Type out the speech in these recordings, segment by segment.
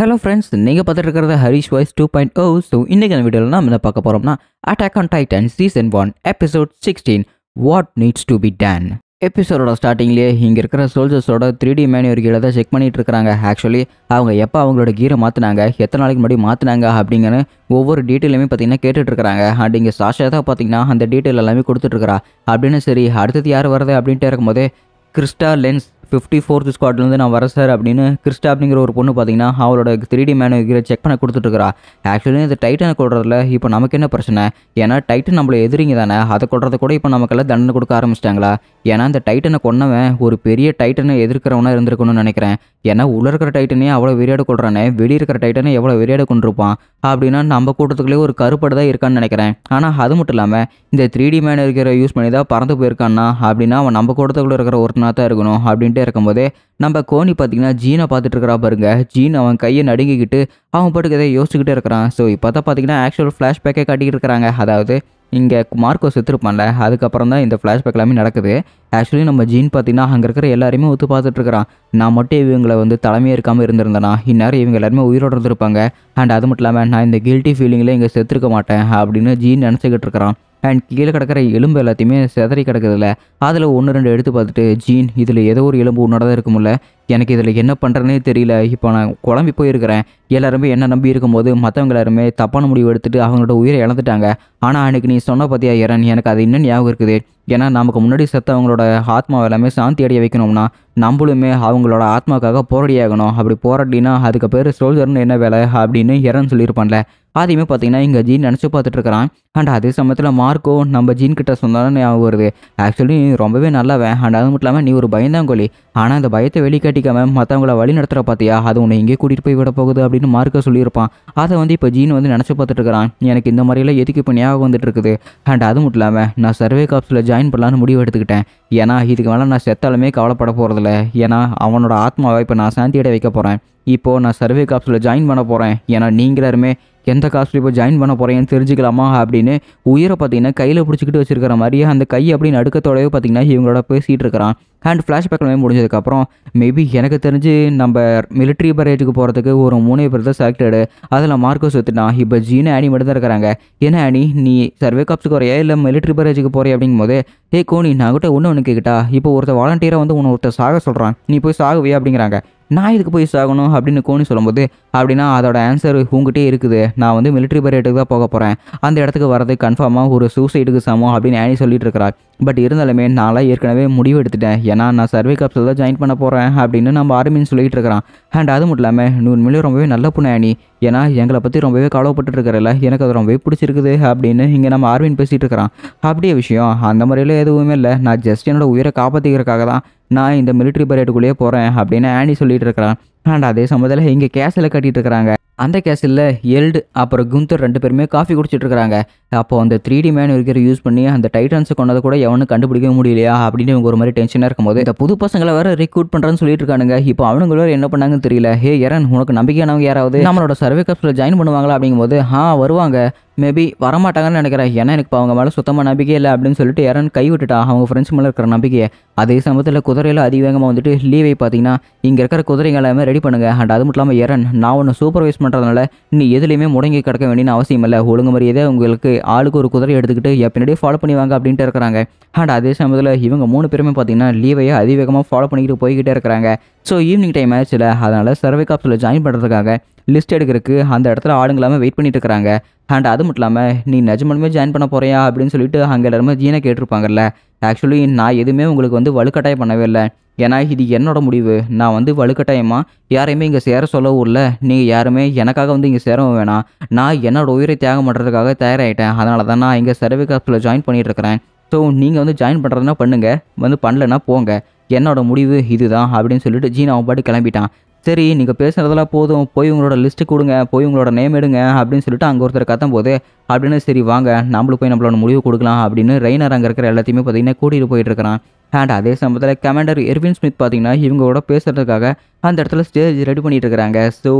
Hello friends நீங்கள் பார்த்துட்டு இருக்கிறத Harish voice two point O oh. So இன்றைக்கி அந்த வீடியோவில் நம்ம என்ன பார்க்க போகிறோம்னா attack on titan season one episode sixteen what needs to be done எபிசோடோட ஸ்டார்டிங்லேயே இங்கே இருக்கிற சோல்ஜர்ஸோட த்ரீ டி கீழே தான் செக் பண்ணிகிட்டு இருக்கிறாங்க ஆக்சுவலி அவங்க எப்போ அவங்களோட கீரை மாற்றினாங்க எத்தனை நாளைக்கு முன்னாடி மாற்றினாங்க அப்படிங்கன்னு ஒவ்வொரு டீட்டெயிலுமே பார்த்தீங்கன்னா கேட்டுட்ருக்காங்க அண்ட் இங்கே சாஷா தான் பார்த்தீங்கன்னா அந்த டீட்டெயில் எல்லாமே கொடுத்துட்ருக்கா அப்படின்னு சரி அடுத்தது யார் வருது அப்படின்ட்டு இருக்கும்போது கிறிஸ்டா லென்ஸ் ஃபிஃப்டி ஃபோர்த் ஸ்குவாட்லேருந்து நான் வர சார் அப்படின்னு கிறிஸ்டா அப்படிங்கிற ஒரு பொண்ணு பார்த்தீங்கன்னா அவளோட த்ரீ டி மேனுக்கு செக் பண்ண கொடுத்துட்ருக்கா ஆக்சுவலி இந்த டைட்டனை கொடுறதுல இப்போ நமக்கு என்ன பிரச்சனை ஏன்னா டைட்டன் நம்மளை எதிரிங்க தானே அதை கொடுறத கூட இப்போ நமக்கெல்லாம் தண்டனை கொடுக்க ஆரம்பிச்சிட்டாங்களா ஏன்னா இந்த டைட்டனை கொன்னவன் ஒரு பெரிய டைட்டனை எதிர்க்கிறவனாக இருந்திருக்கணும்னு நினைக்கிறேன் ஏன்னா உள்ள இருக்கிற டைட்டனே அவ்வளோ விரியாடு கொள்றானே வெளியே இருக்கிற டைட்டனை எவ்வளோ விரியாடு கொண்டிருப்பான் அப்படின்னா நம்ம கூட்டத்துக்குள்ளே ஒரு கருப்படை தான் இருக்கான்னு நினைக்கிறேன் ஆனால் அது மட்டும் இல்லாமல் இந்த த்ரீ டி மேன் இருக்கிற யூஸ் பண்ணி தான் பறந்து போயிருக்கான்னா அப்படின்னா அவன் நம்ம கூட்டத்துக்குள்ளே இருக்கிற ஒருத்தனாக தான் இருக்கணும் அப்படின்ட்டு பேசிக்கிட்டே இருக்கும்போது நம்ம கோனி பார்த்தீங்கன்னா ஜீனை பார்த்துட்டு இருக்கிறா பாருங்க ஜீன் அவன் கையை நடுங்கிக்கிட்டு அவன் பாட்டுக்கு எதை யோசிச்சுக்கிட்டே இருக்கிறான் ஸோ இப்போ தான் பார்த்தீங்கன்னா ஆக்சுவல் ஃப்ளாஷ்பேக்கே காட்டிக்கிட்டு இருக்கிறாங்க அதாவது இங்கே மார்க்கோ செத்துருப்பான்ல அதுக்கப்புறம் தான் இந்த ஃப்ளாஷ்பேக் எல்லாமே நடக்குது ஆக்சுவலி நம்ம ஜீன் பார்த்தீங்கன்னா அங்கே இருக்கிற எல்லாருமே ஒத்து பார்த்துட்ருக்கிறான் நான் மட்டும் இவங்களை வந்து தலைமையே இருக்காமல் இருந்திருந்தேனா இந்நேரம் இவங்க எல்லாருமே உயிரோடு இருந்திருப்பாங்க அண்ட் அது மட்டும் இல்லாமல் நான் இந்த கில்ட்டி ஃபீலிங்கில் இங்கே செத்துருக்க மாட்டேன் அப்படின்னு ஜீன் நினச்சிக்கிட்டு இருக்கிறான் அண்ட் கீழே கிடக்கிற எலும்பு எல்லாத்தையுமே செதறி கிடக்குதுல்ல அதில் ஒன்று ரெண்டு எடுத்து பார்த்துட்டு ஜீன் இதில் ஏதோ ஒரு எலும்பு உன்னோட தான் இருக்கும்ல எனக்கு இதில் என்ன பண்ணுறேனே தெரியல இப்போ நான் குழம்பி போயிருக்கிறேன் எல்லாருமே என்ன நம்பி இருக்கும்போது மற்றவங்க எல்லாருமே தப்பான முடிவு எடுத்துட்டு அவங்களோட உயிரை இழந்துட்டாங்க ஆனால் அன்னைக்கு நீ சொன்ன பற்றியா இறன் எனக்கு அது இன்னும் ஞாபகம் இருக்குது ஏன்னா நமக்கு முன்னாடி செத்தவங்களோட ஆத்மா எல்லாமே சாந்தி அடைய வைக்கணும்னா நம்மளுமே அவங்களோட ஆத்மாக்காக போராடியாகணும் அப்படி போராடினா அதுக்கு பேர் சோல்ஜர்னு என்ன வேலை அப்படின்னு இறன் சொல்லியிருப்பான்ல அதையுமே பார்த்தீங்கன்னா இங்கே ஜீன் நினச்சி பார்த்துட்டு இருக்கிறான் அண்ட் அதே சமயத்தில் மார்க்கோ நம்ம ஜீன் கிட்ட சொன்னாலும் ஞாபகம் வருது ஆக்சுவலி நீ ரொம்பவே நல்லாவே அண்ட் அது மட்டும் இல்லாமல் நீ ஒரு பயந்தாங்கொலி ஆனால் அந்த பயத்தை வெளிக்காட்டிக்காம மற்றவங்கள வழி நடத்துகிற பார்த்தியா அது உன்னை இங்கே கூட்டிகிட்டு போய் விட போகுது அப்படின்னு மார்க்கோ சொல்லியிருப்பான் அதை வந்து இப்போ ஜீன் வந்து நினச்சி பார்த்துட்டு இருக்கிறான் எனக்கு இந்த மாதிரியெல்லாம் எதுக்கு இப்போ ஞாபகம் வந்துட்டு இருக்குது அண்ட் அது மட்டும் இல்லாமல் நான் சர்வே காப்ஸில் ஜாயின் பண்ணலான்னு முடிவு எடுத்துக்கிட்டேன் ஏன்னா இதுக்கு மேலே நான் செத்தாலுமே கவலைப்பட போகிறதில்ல ஏன்னா அவனோட ஆத்மாவை இப்போ நான் சாந்தியிட வைக்க போகிறேன் இப்போது நான் சர்வே காப்ஸில் ஜாயின் பண்ண போகிறேன் ஏன்னா நீங்களாருமே எந்த காஸ்ட்ல இப்போ ஜாயின் பண்ண போகிறேன்னு தெரிஞ்சுக்கலாமா அப்படின்னு உயிரை பார்த்தீங்கன்னா கையில் பிடிச்சிக்கிட்டு வச்சிருக்கிற மாதிரியே அந்த கை அப்படின்னு அடுக்கத்தோடவே பார்த்தீங்கன்னா இவங்களோட பேசிகிட்டு இருக்கிறான் அண்ட் ஃப்ளாஷ்பேக்கில் முடிஞ்சதுக்கப்புறம் மேபி எனக்கு தெரிஞ்சு நம்ம மிலிட்ரி பரேஜுக்கு போகிறதுக்கு ஒரு மூணு பேர் தான் செலக்டடு அதில் மார்க்கோஸ் ஒத்துனா இப்போ ஜீனு ஆனி மட்டும் தான் இருக்கிறாங்க என்ன ஆனி நீ சர்வே காப்ஸுக்கு வரையா இல்லை மிலிட்ரி பரேஜுக்கு போகிறே அப்படிங்கும்போது ஏ கோனி நான் கிட்ட ஒன்று ஒன்று கேட்கிட்டா இப்போ ஒருத்தர் வாலண்டியராக வந்து உன்னை ஒருத்தர் சாக சொல்கிறான் நீ போய் சாகுவியா அப்படிங்கிறாங்க நான் இதுக்கு போய் சாகணும் அப்படின்னு கோனி சொல்லும்போது அப்படின்னா அதோட ஆன்சர் உங்ககிட்டே இருக்குது நான் வந்து மிலிட்ரி பரேட்டுக்கு தான் போக போகிறேன் அந்த இடத்துக்கு வரது கன்ஃபார்மாக ஒரு சூசைடுக்கு சமம் அப்படின்னு ஆனி சொல்லிட்டு இருக்கிறாள் பட் இருந்தாலுமே நான்லாம் ஏற்கனவே முடிவு எடுத்துட்டேன் ஏன்னா நான் சர்வே கப்ஸில் தான் ஜாயின் பண்ண போகிறேன் அப்படின்னு நம்ம ஆர்மின்னு சொல்லிட்டு இருக்கிறான் அண்ட் அது மட்டும் இல்லாமல் நூறு மில்லியன் ரொம்பவே நல்ல பொண்ணு ஆனி ஏன்னா எங்களை பற்றி ரொம்பவே கவலைப்பட்டு இருக்கிறல எனக்கு அது ரொம்பவே பிடிச்சிருக்குது அப்படின்னு இங்கே நம்ம ஆர்வின் பேசிகிட்டு இருக்கிறான் அப்படியே விஷயம் அந்த மாதிரிலாம் எதுவுமே இல்லை நான் ஜஸ்ட் என்னோடய உயிரை காப்பாற்றிக்கிறதுக்காக தான் நான் இந்த மிலிட்ரி பரேட்டுக்குள்ளேயே போகிறேன் அப்படின்னு ஆனி சொல்லிட்டு இருக்கிறான் ஆண்டா அதே சமயத்தில் இங்கே கேஸில் கட்டிகிட்டு இருக்கிறாங்க அந்த கேஸில் எல்டு அப்புறம் குந்தர் ரெண்டு பேருமே காஃபி குடிச்சிட்டு இருக்கிறாங்க அப்போ அந்த த்ரீ டி மேன் இருக்கிற யூஸ் பண்ணி அந்த டைட்டன்ஸை கொண்டதை கூட எவனும் கண்டுபிடிக்கவே முடியலையா அப்படின்னு இவங்க ஒரு மாதிரி டென்ஷனாக இருக்கும்போது இந்த புது பசங்களை வேற ரிக்ரூட் பண்ணுறேன்னு சொல்லிட்டு இருக்கானுங்க இப்போ அவனுங்க வேறு என்ன பண்ணாங்கன்னு தெரியல ஹே இரன் உனக்கு நம்பிக்கையானவங்க யாராவது நம்மளோட சர்வே கப்ஸில் ஜாயின் பண்ணுவாங்களா அப்படிங்கும்போது ஆ வருவாங்க மேபி வரமாட்டாங்கன்னு நினைக்கிறேன் ஏன்னா எனக்கு அவங்க மேலே சுத்தமாக நம்பிக்கை இல்லை அப்படின்னு சொல்லிட்டு கை விட்டுட்டா அவங்க ஃப்ரெண்ட்ஸ் மேலே இருக்கிற நம்பிக்கையை அதே சமயத்தில் குதிரையில் அதிவேகமாக வந்துட்டு லீவை பார்த்தீங்கன்னா இங்கே இருக்கிற குதிரைங்க எல்லாமே ரெடி பண்ணுங்க அண்ட் அது மட்டும் இல்லாமல் இரன் நான் ஒன்று சூப்பர்வைஸ் பண்ணுறேன் பண்ணுறதுனால நீ எதுலேயுமே முடங்கி கிடக்க வேண்டிய அவசியம் இல்லை ஒழுங்கு மரியாதை உங்களுக்கு ஆளுக்கு ஒரு குதிரை எடுத்துக்கிட்டு பின்னாடி ஃபாலோ வாங்க அப்படின்ட்டு இருக்கிறாங்க அண்ட் அதே சமயத்தில் இவங்க மூணு பேருமே பார்த்தீங்கன்னா லீவையை அதிவேகமாக ஃபாலோ பண்ணிக்கிட்டு போய்கிட்டே இருக்கிறாங்க ஸோ ஈவினிங் டைம் ஆச்சுல அதனால் சர்வே காப்ஸில் ஜாயின் பண்ணுறதுக்காக லிஸ்ட் எடுக்கிறதுக்கு அந்த இடத்துல ஆளுங்களாமல் வெயிட் பண்ணிட்டு இருக்கிறாங்க அண்ட் அது மட்டும் இல்லாமல் நீ நஜமனுமே ஜாயின் பண்ண போறியா அப்படின்னு சொல்லிட்டு அங்கே எல்லாருமே ஜீனை கேட்டிருப்பாங்கல்ல ஆக்சுவலி நான் எதுவுமே உங்களுக்கு வந்து வலுக்கட்டாயம் பண்ணவே இல்லை ஏன்னா இது என்னோட முடிவு நான் வந்து வலுக்கட்டாயமாக யாரையுமே இங்கே சேர சொல்லவும் இல்லை நீங்கள் யாருமே எனக்காக வந்து இங்கே சேரவும் வேணாம் நான் என்னோடய உயிரை தியாகம் பண்ணுறதுக்காக தயாராகிட்டேன் அதனால தான் நான் இங்கே சர்வே காப்பில் ஜாயின் இருக்கிறேன் ஸோ நீங்கள் வந்து ஜாயின் பண்ணுறதுன்னா பண்ணுங்கள் வந்து பண்ணலன்னா போங்க என்னோட முடிவு இதுதான் அப்படின்னு சொல்லிட்டு ஜீன் அவன் பாட்டு கிளம்பிட்டான் சரி நீங்கள் பேசுகிறதெல்லாம் போதும் போய் உங்களோட லிஸ்ட்டு கொடுங்க போய் உங்களோட நேம் எடுங்க அப்படின்னு சொல்லிட்டு அங்கே ஒருத்தர் கத்தம் போது அப்படின்னு சரி வாங்க நம்மளுக்கு போய் நம்மளோட முடிவு கொடுக்கலாம் அப்படின்னு ரெய்னர் அங்கே இருக்கிற எல்லாத்தையுமே பார்த்தீங்கன்னா கூட்டிகிட்டு போயிட்டு இருக்கிறான் அண்ட் அதே சமயத்தில் கமாண்டர் எர்வின் ஸ்மித் பார்த்தீங்கன்னா இவங்களோட பேசுகிறதுக்காக அந்த இடத்துல ஸ்டேஜ் ரெடி பண்ணிட்டு இருக்கிறாங்க ஸோ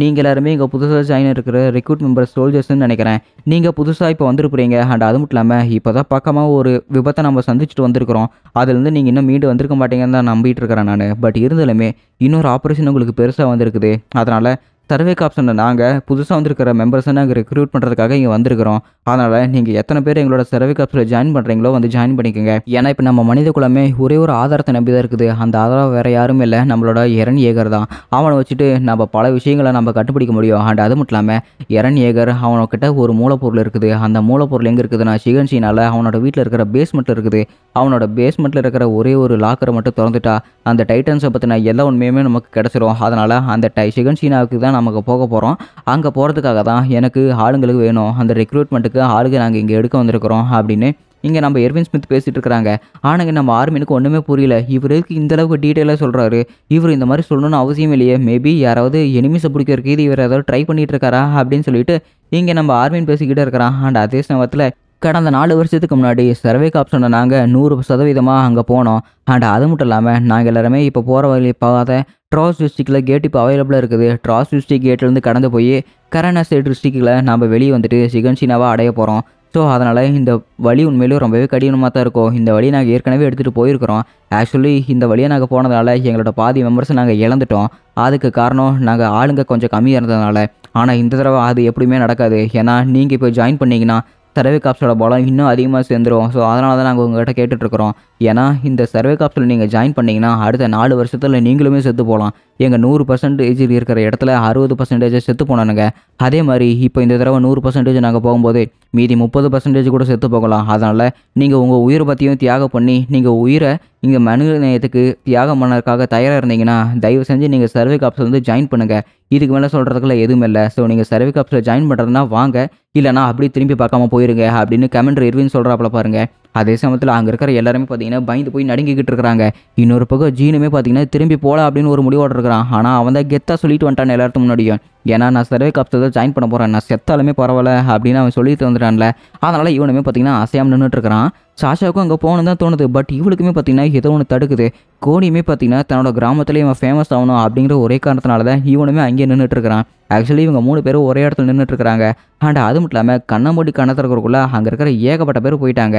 நீங்கள் எல்லாருமே இங்கே புதுசாக ஜாயின் இருக்கிற ரெக்ரூட் மெம்பர் சோல்ஜர்ஸ்ன்னு நினைக்கிறேன் நீங்கள் புதுசாக இப்போ வந்திருக்கிறீங்க அண்ட் அது மட்டும் இல்லாமல் இப்போ தான் பக்கமாக ஒரு விபத்தை நம்ம சந்திச்சுட்டு வந்திருக்கிறோம் அதுலேருந்து நீங்கள் இன்னும் மீண்டு வந்திருக்க மாட்டீங்கன்னு தான் நம்பிட்டு இருக்கிறேன் நான் பட் இருந்தாலுமே இன்னொரு ஆப்ரேஷன் உங்களுக்கு பெருசாக வந்திருக்குது அதனால் சர்வே காப்ஷனில் நாங்கள் புதுசாக வந்திருக்கிற மெம்பர்ஸை நாங்கள் ரெக்ரூட் பண்ணுறதுக்காக இங்கே வந்திருக்கிறோம் அதனால் நீங்கள் எத்தனை பேர் எங்களோட சர்வே காப்ஸில் ஜாயின் பண்ணுறீங்களோ வந்து ஜாயின் பண்ணிக்கோங்க ஏன்னா இப்போ நம்ம மனித குலமே ஒரே ஒரு ஆதாரத்தை நம்பி தான் இருக்குது அந்த ஆதாரம் வேறு யாரும் இல்லை நம்மளோட இரண் ஏகர் தான் அவனை வச்சுட்டு நம்ம பல விஷயங்களை நம்ம கண்டுபிடிக்க முடியும் அண்ட் அது மட்டும் இல்லாமல் இரண் ஏகர் அவனக்கிட்ட ஒரு மூலப்பொருள் இருக்குது அந்த மூலப்பொருள் எங்கே இருக்குதுன்னா சிகன்சினால் அவனோட வீட்டில் இருக்கிற பேஸ்மெண்ட்டில் இருக்குது அவனோட பேஸ்மெண்ட்டில் இருக்கிற ஒரே ஒரு லாக்கரை மட்டும் திறந்துட்டா அந்த டைட்டன்ஸை பற்றின எல்லா உண்மையுமே நமக்கு கிடச்சிரும் அதனால் அந்த டை சிகன்சீனாவுக்கு தான் நமக்கு போக போகிறோம் அங்கே போகிறதுக்காக தான் எனக்கு ஆளுங்களுக்கு வேணும் அந்த ரெக்ரூட்மெண்ட்டுக்கு ஆளுங்க நாங்கள் இங்கே எடுக்க வந்திருக்கிறோம் அப்படின்னு இங்கே நம்ம எர்வின் ஸ்மித் பேசிகிட்டு இருக்கிறாங்க ஆனாங்க நம்ம ஆர்மினுக்கு ஒன்றுமே புரியல இவருக்கு இந்த அளவுக்கு டீட்டெயிலாக சொல்கிறாரு இவர் இந்த மாதிரி சொல்லணும்னு அவசியம் இல்லையே மேபி யாராவது எனிமிஸை பிடிக்கிறதுக்கு இது இவர் ஏதாவது ட்ரை பண்ணிகிட்டு இருக்காரா அப்படின்னு சொல்லிட்டு இங்கே நம்ம ஆர்மின் பேசிக்கிட்டே இருக்கிறான் அண்ட் அதே சமயத்தில் கடந்த நாலு வருஷத்துக்கு முன்னாடி சர்வே காப் நாங்கள் நூறு சதவீதமாக அங்கே போனோம் அண்ட் அது மட்டும் இல்லாமல் நாங்கள் எல்லாருமே இப்போ போகிற வழி பார்த்த ட்ராஸ் டிஸ்ட்ரிக்டில் கேட் இப்போ அவைலபிளாக இருக்குது ட்ராஸ் டிஸ்ட்ரிக் கேட்லேருந்து கடந்து போய் கரணாசை டிஸ்ட்ரிக்டில் நம்ம வெளியே வந்துட்டு சிகன்சினாவாக அடைய போகிறோம் ஸோ அதனால் இந்த வழி உண்மையிலும் ரொம்பவே கடினமாக தான் இருக்கும் இந்த வழி நாங்கள் ஏற்கனவே எடுத்துகிட்டு போயிருக்கிறோம் ஆக்சுவலி இந்த வழியை நாங்கள் போனதுனால எங்களோட பாதி மெம்பர்ஸை நாங்கள் இழந்துட்டோம் அதுக்கு காரணம் நாங்கள் ஆளுங்க கொஞ்சம் கம்மியாக இருந்ததுனால ஆனால் இந்த தடவை அது எப்படியுமே நடக்காது ஏன்னா நீங்கள் இப்போ ஜாயின் பண்ணிங்கன்னா சர்வே காப்ஸோட பலம் இன்னும் அதிகமாக சேர்ந்துடும் ஸோ அதனால தான் நாங்கள் உங்கள்கிட்ட கேட்டுட்ருக்குறோம் ஏன்னா இந்த சர்வே காப்ஸில் நீங்கள் ஜாயின் பண்ணிங்கன்னா அடுத்த நாலு வருஷத்தில் நீங்களுமே செத்து போகலாம் எங்கள் நூறு பர்சன்டேஜ் இருக்கிற இடத்துல அறுபது பர்சன்டேஜ் செத்து போனானுங்க அதே மாதிரி இப்போ இந்த தடவை நூறு பர்சன்டேஜ் நாங்கள் போகும்போது மீதி முப்பது பர்சன்டேஜ் கூட செத்து போகலாம் அதனால் நீங்கள் உங்கள் உயிரை பற்றியும் தியாகம் பண்ணி நீங்கள் உயிரை இங்கே நேயத்துக்கு தியாகம் பண்ணதுக்காக தயாராக இருந்தீங்கன்னா தயவு செஞ்சு நீங்கள் சர்வே காப்ஸில் வந்து ஜாயின் பண்ணுங்கள் இதுக்கு மேலே சொல்கிறதுக்குள்ள எதுவும் இல்லை ஸோ நீங்கள் சர்வே கப்ஸில் ஜாயின் பண்ணுறதுனா வாங்க இல்லைனா அப்படி திரும்பி பார்க்காம போயிருங்க அப்படின்னு கமெண்ட் இருவின் சொல்கிறாப்புல பாருங்கள் அதே சமயத்தில் அங்கே இருக்கிற எல்லாருமே பார்த்தீங்கன்னா பயந்து போய் நடுங்கிக்கிட்டு இருக்கிறாங்க இன்னொரு பக்கம் ஜீனுமே பார்த்தீங்கன்னா திரும்பி போகலாம் அப்படின்னு ஒரு முடிவோட இருக்கிறான் ஆனால் அவன் தான் கெத்தாக சொல்லிட்டு வந்துட்டான் எல்லாருக்கும் முன்னாடியும் ஏன்னா நான் சர்வே கப்ஸை தான் ஜாயின் பண்ண போகிறேன் நான் செத்தாலுமே பரவாயில்ல அப்படின்னு அவன் சொல்லிட்டு வந்துட்டான்ல அதனால் இவனுமே பார்த்தீங்கன்னா அசையாமல் நின்றுட்டு இருக்கிறான் சாஷாவுக்கும் அங்கே போகணும் தான் தோணுது பட் இவளுக்குமே பார்த்தீங்கன்னா ஏதோ ஒன்று தடுக்குது கோடியுமே பார்த்தீங்கன்னா தன்னோட கிராமத்திலே இவன் ஃபேமஸ் ஆகணும் அப்படிங்கிற ஒரே காரணத்தினால தான் இவனுமே அங்கேயே நின்றுட்டு இருக்கிறான் ஆக்சுவலி இவங்க மூணு பேரும் ஒரே இடத்துல நின்றுட்டுருக்காங்க அண்ட் அது மட்டும் இல்லாமல் கண்ணமூடி கண்ணத்திற்குள்ளே அங்கே இருக்கிற ஏகப்பட்ட பேர் போயிட்டாங்க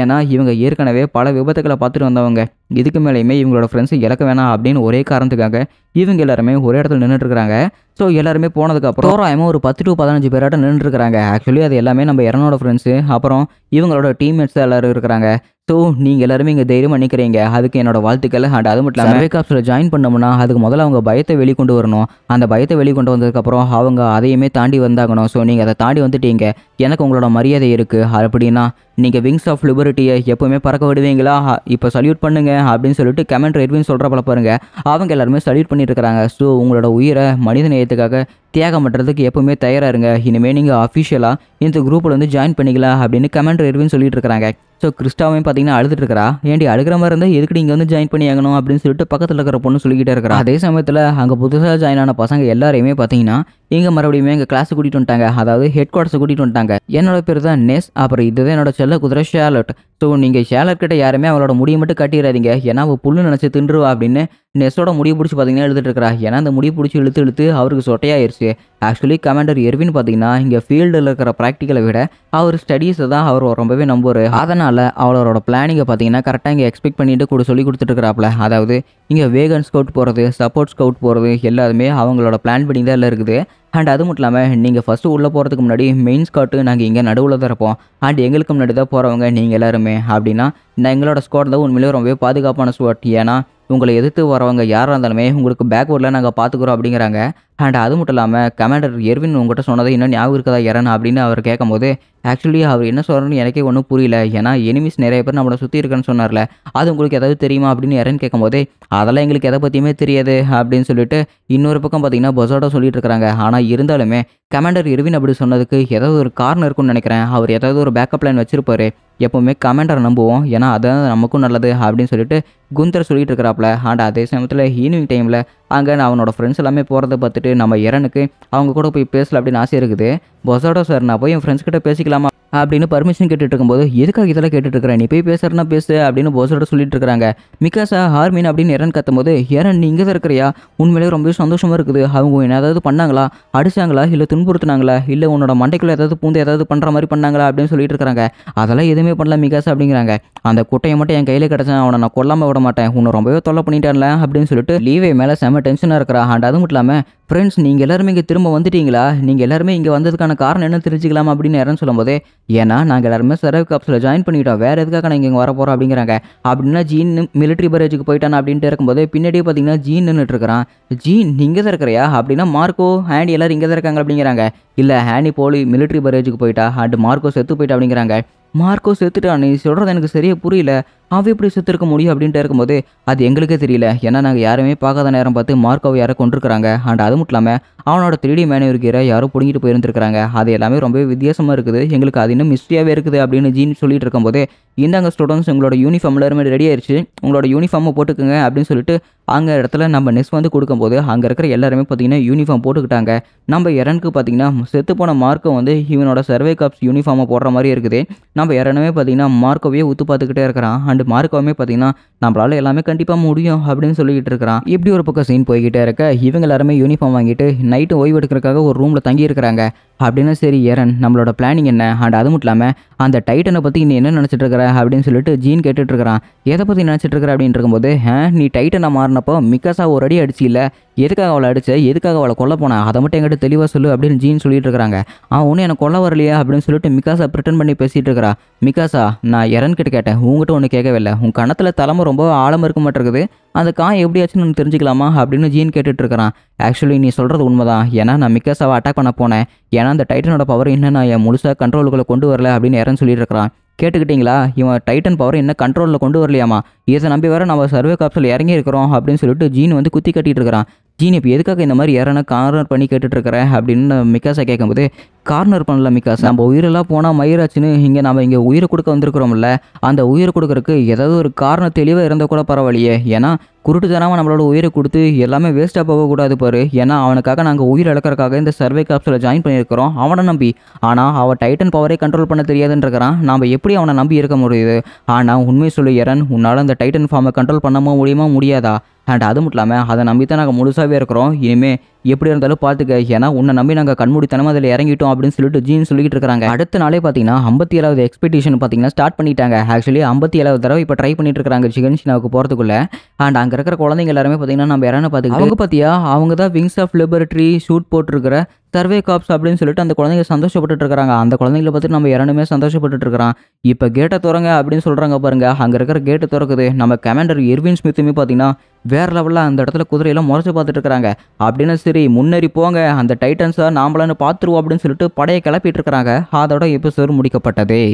ஏன்னா இவங்க ஏற்கனவே பல விபத்துக்களை பார்த்துட்டு வந்தவங்க இதுக்கு மேலேயுமே இவங்களோட ஃப்ரெண்ட்ஸ் இழக்க வேணாம் அப்படின்னு ஒரே காரணத்துக்காக இவங்க எல்லாருமே ஒரே இடத்துல நின்றுட்டுருக்காங்க ஸோ எல்லாருமே போனதுக்கப்புறம் தோராயமாக ஒரு பத்து டு பதினஞ்சு பேராட்டம் நின்றுட்டுருக்காங்க ஆக்சுவலி அது எல்லாமே நம்ம இறனோட ஃப்ரெண்ட்ஸு அப்புறம் இவங்களோட டீம்மேட்ஸ் எல்லோரும் இருக்கிறாங்க ஸோ நீங்கள் எல்லாருமே இங்கே தைரியம் நினைக்கிறீங்க அதுக்கு என்னோட வாழ்த்துக்கள் அண்ட் அது மட்டும் இல்லாமல் சர்வே காப்ஸில் ஜாயின் பண்ணோம்னா அதுக்கு முதல்ல அவங்க பயத்தை வெளிக்கொண்டு வரணும் அந்த பயத்தை வெளிக்கொண்டு வந்ததுக்கப்புறம் அவங்க அதையுமே தாண்டி வந்தாகணும் ஸோ நீங்கள் அதை தாண்டி வந்துட்டீங்க எனக்கு உங்களோட மரியாதை இருக்குது அப்படின்னா நீங்கள் விங்ஸ் ஆஃப் லிபர்ட்டியை எப்போவுமே பறக்க விடுவீங்களா இப்போ சல்யூட் பண்ணுங்க அப்படின்னு சொல்லிட்டு கமெண்ட் ரெட்வின் பல பாருங்கள் அவங்க எல்லாருமே சல்யூட் பண்ணிட்டு இருக்கிறாங்க ஸோ உங்களோட உயிரை மனித நேயத்துக்காக தியாகம் பண்ணுறதுக்கு எப்போவுமே தயாராக இருங்க இனிமேல் நீங்கள் அஃபிஷியலாக இந்த குரூப்பில் வந்து ஜாயின் பண்ணிக்கலாம் அப்படின்னு கமெண்ட் ரெட்வின் சொல்லிட்டு இருக்கிறாங்க ஸோ கிறிஸ்டாவையும் பார்த்தீங்கன்னா அழுதுட்டு இருக்கா ஏன் அழுகிற மாதிரி இருந்தால் எதுக்கு நீங்கள் வந்து ஜாயின் பண்ணி ஆகணும் அப்படின்னு சொல்லிட்டு பக்கத்தில் இருக்கிற பொண்ணு சொல்லிக்கிட்டே இருக்கிறா அதே சமயத்தில் அங்கே புதுசாக ஜாயின் ஆன பசங்க எல்லாரையுமே பார்த்தீங்கன்னா இங்கே மறுபடியுமே எங்கள் கிளாஸ் கூட்டிகிட்டு வந்துட்டாங்க அதாவது ஹெட் குவார்ட்டர்ஸ் கூட்டிகிட்டு வந்துட்டாங்க என்னோட பேர் தான் நேஸ் அப்புறம் இதுதான் என்னோட செல்ல நல்ல குதிரை ஷேலட் ஸோ நீங்கள் ஷேலர்கிட்ட யாருமே அவளோட முடியை மட்டும் கட்டிடாதீங்க ஏன்னா அவள் புல்லு நினச்சி தின்றுவா அப்படின்னு நெஸோட முடிவு பிடிச்சி பார்த்தீங்கன்னா எழுதுட்டு இருக்கிறா ஏன்னா அந்த முடிவு பிடிச்சி இழுத்து இழுத்து அவருக்கு சொட்டையாயிருச்சு ஆக்சுவலி கமாண்டர் எர்வின் பார்த்தீங்கன்னா இங்கே ஃபீல்டில் இருக்கிற ப்ராக்டிக்கலை விட அவர் ஸ்டடீஸை தான் அவர் ரொம்பவே நம்புவார் அதனால் அவளோட பிளானிங்கை பார்த்தீங்கன்னா கரெக்டாக இங்கே எக்ஸ்பெக்ட் பண்ணிட்டு கூட சொல்லி கொடுத்துட்ருக்கிறாப்ல அதாவது இங்கே வேகன் ஸ்கவுட் போகிறது சப்போர்ட் ஸ்கவுட் போகிறது எல்லாருமே அவங்களோட பிளான் பண்ணி தான் இருக்குது அண்ட் அது மட்டும் இல்லாமல் நீங்கள் ஃபஸ்ட்டு உள்ளே போகிறதுக்கு முன்னாடி மெயின் ஸ்காட்டு நாங்கள் இங்கே நடுவில் தான் இருப்போம் அண்ட் எங்களுக்கு முன்னாடி தான் போகிறவங்க நீங்கள் எல்லாருமே அப்படின்னா நான் எங்களோட ஸ்குவாட் தான் உண்மையிலேயே ரொம்பவே பாதுகாப்பான ஸ்குவாட் ஏன்னா உங்களை எதிர்த்து வரவங்க யாராக இருந்தாலுமே உங்களுக்கு பேக்வேர்டில் நாங்கள் பார்த்துக்குறோம் அப்படிங்கிறாங்க அண்ட் அது மட்டும் இல்லாமல் கமாண்டர் எர்வின் உங்கள்கிட்ட சொன்னதை இன்னும் ஞாபகம் இருக்கதா இறன் அப்படின்னு அவர் கேட்கும்போது ஆக்சுவலி அவர் என்ன சொல்கிறன்னு எனக்கே ஒன்றும் புரியல ஏன்னா எனிமிஸ் நிறைய பேர் நம்மளை சுற்றி இருக்கேன்னு சொன்னார்ல அது உங்களுக்கு ஏதாவது தெரியுமா அப்படின்னு எரன் கேட்கும்போது அதெல்லாம் எங்களுக்கு எதை பற்றியுமே தெரியாது அப்படின்னு சொல்லிட்டு இன்னொரு பக்கம் பார்த்தீங்கன்னா பொசோட்டோ சொல்லிட்டு இருக்கிறாங்க ஆனால் இருந்தாலுமே கமாண்டர் எர்வின் அப்படி சொன்னதுக்கு ஏதாவது ஒரு காரணம் இருக்குன்னு நினைக்கிறேன் அவர் ஏதாவது ஒரு பேக்கப் பிளான் வச்சிருப்பார் எப்போவுமே கமெண்டரை நம்புவோம் ஏன்னா அதுதான் நமக்கும் நல்லது அப்படின்னு சொல்லிட்டு குந்தர் சொல்லிட்டு இருக்கிறாப்புல அண்ட் அதே சமயத்தில் ஈவினிங் டைமில் அங்கே அவனோட ஃப்ரெண்ட்ஸ் எல்லாமே போகிறத பார்த்துட்டு நம்ம இரனுக்கு அவங்க கூட போய் பேசலாம் அப்படின்னு ஆசை இருக்குது பொசோடோ சார் நான் போய் என் ஃப்ரெண்ட்ஸ் கிட்ட பேசிக்கலாமா அப்படின்னு பர்மிஷன் கேட்டுட்டு இருக்கும்போது எதுக்காக இதெல்லாம் கேட்டுட்டு இருக்கிறேன் நீ போய் பேசுறேன்னா பேசு அப்படின்னு போஸோட சொல்லிட்டு இருக்காங்க மிகாசா ஹார்மின் அப்படின்னு எரன் கத்தும்போது ஏரன் நீ இங்கே தான் இருக்கிறியா உண்மையிலே ரொம்ப சந்தோஷமாக இருக்குது அவங்க என்ன ஏதாவது பண்ணாங்களா அடிச்சாங்களா இல்லை துன்புறுத்தினாங்களா இல்லை உன்னோட மண்டைக்குள்ள ஏதாவது பூந்து ஏதாவது பண்ணுற மாதிரி பண்ணாங்களா அப்படின்னு சொல்லிட்டு இருக்கிறாங்க அதெல்லாம் எதுவுமே பண்ணல மிகாசா அப்படிங்கிறாங்க அந்த குட்டையை மட்டும் என் கையில் கிடச்சா அவனை நான் கொல்லாமல் விட மாட்டேன் உன்னை ரொம்பவே தொல்லை பண்ணிட்டேன்ல அப்படின்னு சொல்லிட்டு லீவே மேலே செம்ம டென்ஷனாக இருக்கிறா அண்ட் அதுவும் இல்லாமல் ஃப்ரெண்ட்ஸ் நீங்கள் எல்லாருமே இங்கே திரும்ப வந்துட்டீங்களா நீங்கள் எல்லாருமே இங்கே வந்ததுக்கான காரணம் என்ன தெரிஞ்சுக்கலாம் அப்படின்னு யாரும் சொல்லும்போது ஏன்னா நாங்கள் எல்லாருமே செரவ் கப்ஸில் ஜாயின் பண்ணிட்டோம் வேறு எதுக்காக நாங்கள் இங்கே வர போகிறோம் அப்படிங்கிறாங்க அப்படின்னா ஜீன் மிலிட்ரி பரேஜுக்கு போயிட்டான் அப்படின்ட்டு இருக்கும்போது பின்னாடியே பார்த்தீங்கன்னா ஜீன் நின்றுட்டு இருக்கிறான் ஜீன் இங்கே தான் இருக்கிறியா அப்படின்னா மார்க்கோ ஹேண்டி எல்லோரும் இங்கே தான் இருக்காங்க அப்படிங்கிறாங்க இல்லை ஹேண்டி போலி மிலிட்ரி பரேஜுக்கு போயிட்டா அண்ட் மார்க்கோ செத்து போயிட்டா அப்படிங்கிறாங்க மார்க்கோ செத்துட்டான் நீ சொல்கிறது எனக்கு சரியாக புரியல அவன் எப்படி செத்துருக்க முடியும் அப்படின்ட்டு இருக்கும்போது அது எங்களுக்கே தெரியல ஏன்னா நாங்கள் யாருமே பார்க்காத நேரம் பார்த்து மார்க்கோவை யாரை கொண்டிருக்கிறாங்க அண்ட் அது மட்டும் இல்லாமல் அவனோட த்ரீடி மேனேஜர் கீரை யாரோ பிடிங்கிட்டு போயிருந்துருக்காங்க அது எல்லாமே ரொம்பவே வித்தியாசமாக இருக்குது எங்களுக்கு அது இன்னும் மிஸ்ட்ரியாகவே இருக்குது அப்படின்னு ஜீன் சொல்லிட்டு இருக்கும்போது இந்தாங்க ஸ்டூடெண்ட்ஸ் உங்களோட யூனிஃபார்ம் எல்லாருமே ரெடி ஆயிடுச்சு உங்களோட யூனிஃபார்மை போட்டுக்கோங்க அப்படின்னு சொல்லிட்டு அங்கே இடத்துல நம்ம நெஸ் வந்து கொடுக்கும்போது அங்கே இருக்கிற எல்லாருமே பார்த்தீங்கன்னா யூனிஃபார்ம் போட்டுக்கிட்டாங்க நம்ம எரனுக்கு பார்த்தீங்கன்னா செத்து போன மார்க்கை வந்து இவனோட சர்வே கப்ஸ் யூனிஃபார்மை போடுற மாதிரி இருக்குது நம்ம எரனுமே பார்த்தீங்கன்னா மார்க்கவே ஊத்து பார்த்துக்கிட்டே இருக்கிறான் அண்ட் மார்க்கோவுமே பார்த்தீங்கன்னா நம்மளால எல்லாமே கண்டிப்பாக முடியும் அப்படின்னு சொல்லிக்கிட்டு இருக்கிறான் இப்படி ஒரு பக்கம் சீன் போய்கிட்டே இருக்க இவங்க எல்லாருமே யூனிஃபார்ம் வாங்கிட்டு நைட்டு ஓய்வு எடுக்கிறதுக்காக ஒரு ரூமில் தங்கி இருக்கிறாங்க அப்படின்னா சரி இரன் நம்மளோட பிளானிங் என்ன அண்ட் அது மட்டும் இல்லாமல் அந்த டைட்டனை பற்றி நீ என்ன நினச்சிட்டு இருக்கிற அப்படின்னு சொல்லிட்டு ஜீன் கேட்டுட்டு இருக்கிறான் எதை பற்றி நினச்சிட்டு இருக்கிற அப்படின்னு இருக்கும்போது நீ டைட்டனை மாறின அப்படிங்கிறப்போ மிக்கசா ஒரு அடி அடிச்சு இல்லை எதுக்காக அவளை அடிச்ச எதுக்காக அவளை கொல்ல போனா அதை மட்டும் எங்கிட்ட தெளிவாக சொல்லு அப்படின்னு ஜீன் சொல்லிட்டு இருக்காங்க அவன் ஒன்றும் எனக்கு கொல்ல வரலையா அப்படின்னு சொல்லிட்டு மிக்காசா பிரிட்டன் பண்ணி பேசிட்டு இருக்கிறா மிக்காசா நான் எரன் கிட்ட கேட்டேன் உங்ககிட்ட ஒன்று கேட்கவே இல்லை உன் கணத்தில் தலைமை ரொம்ப ஆழம் இருக்க மாட்டேங்குது அந்த காய் எப்படியாச்சுன்னு ஒன்று தெரிஞ்சுக்கலாமா அப்படின்னு ஜீன் கேட்டுட்டு இருக்கிறான் ஆக்சுவலி நீ சொல்கிறது உண்மைதான் ஏன்னா நான் மிக்காசாவை அட்டாக் பண்ண போனேன் ஏன்னா அந்த டைட்டனோட பவர் என்ன நான் என் முழுசாக கண்ட்ரோலுக்குள்ளே கொண்டு வரல அப்படின்னு எரன் சொல்லிட்டு இருக்கிறான் கேட்டுக்கிட்டீங்களா இவன் டைட்டன் பவர் என்ன கண்ட்ரோலில் கொண்டு வரலையாமா இதை நம்பி வர நம்ம சர்வே காப்ஸில் இறங்கி இருக்கிறோம் அப்படின்னு சொல்லிட்டு ஜீன் வந்து குத்தி கட்டிகிட்டு இருக்கிறான் ஜீன் இப்போ எதுக்காக இந்த மாதிரி யாரனா கார்னர் பண்ணி கேட்டுட்ருக்கிறேன் அப்படின்னு மிக்காசை கேட்கும்போது கார்னர் பண்ணல மிக்காஸ் நம்ம உயிரெல்லாம் போனால் மயிராச்சுன்னு இங்கே நம்ம இங்கே உயிரை கொடுக்க வந்திருக்கிறோம்ல அந்த உயிரை கொடுக்குறக்கு ஏதாவது ஒரு காரணம் தெளிவாக இருந்தால் கூட பரவாயில்லையே ஏன்னா குருட்டுத்தனமாக நம்மளோட உயிரை கொடுத்து எல்லாமே வேஸ்ட்டாக போகக்கூடாது பாரு ஏன்னா அவனுக்காக நாங்கள் உயிர் இழக்கிறக்காக இந்த சர்வே காப்ஸில் ஜாயின் பண்ணியிருக்கிறோம் அவனை நம்பி ஆனால் அவன் டைட்டன் பவரே கண்ட்ரோல் பண்ண தெரியாதுன்றக்கிறான் நாம் எப்படி அவனை நம்பி இருக்க முடியுது ஆனால் உண்மை சொல்லு எரன் உன்னால் அந்த டைட்டன் ஃபார்மை கண்ட்ரோல் பண்ணமோ முடியுமா முடியாதா அண்ட் அது மட்டும் இல்லாமல் அதை நம்பி தான் நாங்கள் முழுசாகவே இருக்கிறோம் இனிமேல் எப்படி இருந்தாலும் பார்த்துக்க ஏன்னா உன்னை நம்பி நாங்கள் கண்மூடித்தனமாக அதில் இறங்கிட்டோம் அப்படின்னு சொல்லிட்டு ஜீன் சொல்லிட்டு இருக்காங்க அடுத்த நாளே பார்த்தீங்கன்னா ஐம்பத்தி ஏழாவது எக்ஸ்பெக்டேஷன் பார்த்தீங்கன்னா ஸ்டார்ட் பண்ணிட்டாங்க ஆக்சுவலி ஐம்பத்தி ஏழாவது தடவை இப்போ ட்ரை பண்ணிட்டு இருக்காங்க சினாவுக்கு போகிறதுக்குள்ள அண்ட் அங்கே இருக்கிற குழந்தைங்க எல்லாருமே பார்த்தீங்கன்னா நம்ம யாரான பார்த்துக்கிட்டு அவங்க பார்த்தியா அவங்க தான் விங்ஸ் ஆஃப் லிபர்ட்ரி ஷூட் போட்டிருக்கிற சர்வே காப்ஸ் அப்படின்னு சொல்லிட்டு அந்த குழந்தைங்க சந்தோஷப்பட்டு இருக்காங்க அந்த குழந்தைங்கள பார்த்து நம்ம இரண்டுமே சந்தோஷப்பட்டு இருக்கிறோம் இப்போ கேட்டை திறங்க அப்படின்னு சொல்கிறாங்க பாருங்க அங்கே இருக்கிற கேட்டை திறக்குது நம்ம கமாண்டர் எர்வின் ஸ்மித்துமே பார்த்தீங்கன்னா வேறு லெவலில் அந்த இடத்துல குதிரையெல்லாம் முறைச்சி பார்த்துட்டு இருக்கிறாங்க அப்படின்னு சரி முன்னேறி போங்க அந்த டைட்டன்ஸை நாம்பளன்னு பார்த்துருவோம் அப்படின்னு சொல்லிட்டு படையை கிளப்பிட்டு இருக்கிறாங்க அதோட எபிசோடு முடிக்கப்பட்டதே